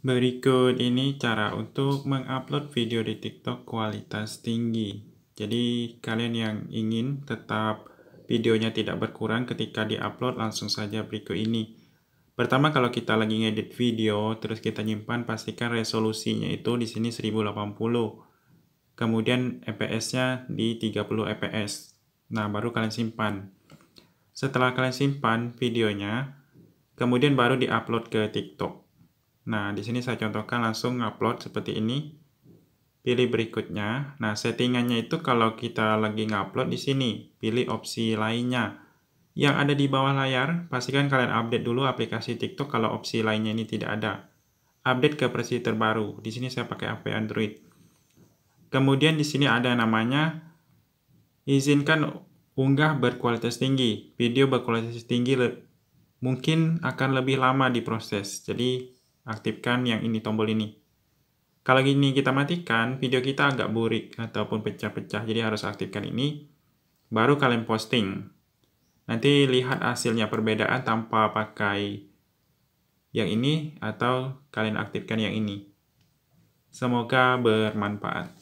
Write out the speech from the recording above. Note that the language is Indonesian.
Berikut ini cara untuk mengupload video di TikTok kualitas tinggi. Jadi kalian yang ingin tetap videonya tidak berkurang ketika diupload langsung saja berikut ini. Pertama kalau kita lagi ngedit video terus kita nyimpan pastikan resolusinya itu di sini 1080. Kemudian fps nya di 30 FPS. Nah, baru kalian simpan. Setelah kalian simpan videonya, kemudian baru diupload ke TikTok. Nah, di sini saya contohkan langsung upload seperti ini. Pilih berikutnya. Nah, settingannya itu kalau kita lagi ngupload di sini, pilih opsi lainnya. Yang ada di bawah layar, pastikan kalian update dulu aplikasi TikTok kalau opsi lainnya ini tidak ada. Update ke versi terbaru. Di sini saya pakai HP Android. Kemudian di sini ada namanya izinkan unggah berkualitas tinggi. Video berkualitas tinggi mungkin akan lebih lama diproses. Jadi aktifkan yang ini tombol ini. Kalau gini kita matikan, video kita agak burik ataupun pecah-pecah, jadi harus aktifkan ini. Baru kalian posting. Nanti lihat hasilnya perbedaan tanpa pakai yang ini atau kalian aktifkan yang ini. Semoga bermanfaat.